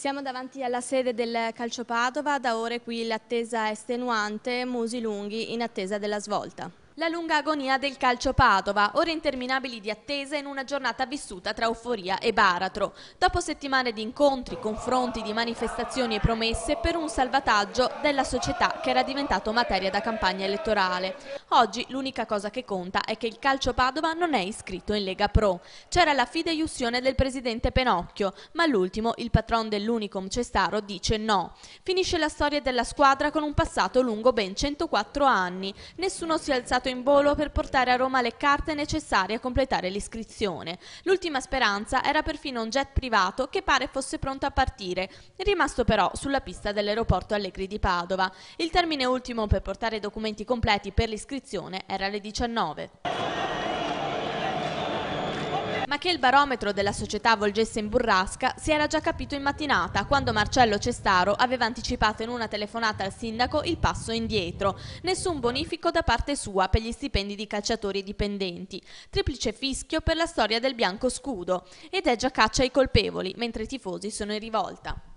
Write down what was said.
Siamo davanti alla sede del Calcio Padova, da ore qui l'attesa estenuante, musi lunghi in attesa della svolta. La lunga agonia del calcio Padova, ore interminabili di attesa in una giornata vissuta tra euforia e baratro. Dopo settimane di incontri, confronti, di manifestazioni e promesse per un salvataggio della società che era diventato materia da campagna elettorale. Oggi l'unica cosa che conta è che il calcio Padova non è iscritto in Lega Pro. C'era la fideiussione del presidente Penocchio, ma all'ultimo il patron dell'Unicom Cestaro dice no. Finisce la storia della squadra con un passato lungo ben 104 anni. Nessuno si è alzato in volo per portare a Roma le carte necessarie a completare l'iscrizione. L'ultima speranza era perfino un jet privato che pare fosse pronto a partire, rimasto però sulla pista dell'aeroporto Allegri di Padova. Il termine ultimo per portare i documenti completi per l'iscrizione era alle 19. Ma che il barometro della società volgesse in burrasca si era già capito in mattinata, quando Marcello Cestaro aveva anticipato in una telefonata al sindaco il passo indietro. Nessun bonifico da parte sua per gli stipendi di calciatori dipendenti. Triplice fischio per la storia del bianco scudo. Ed è già caccia ai colpevoli, mentre i tifosi sono in rivolta.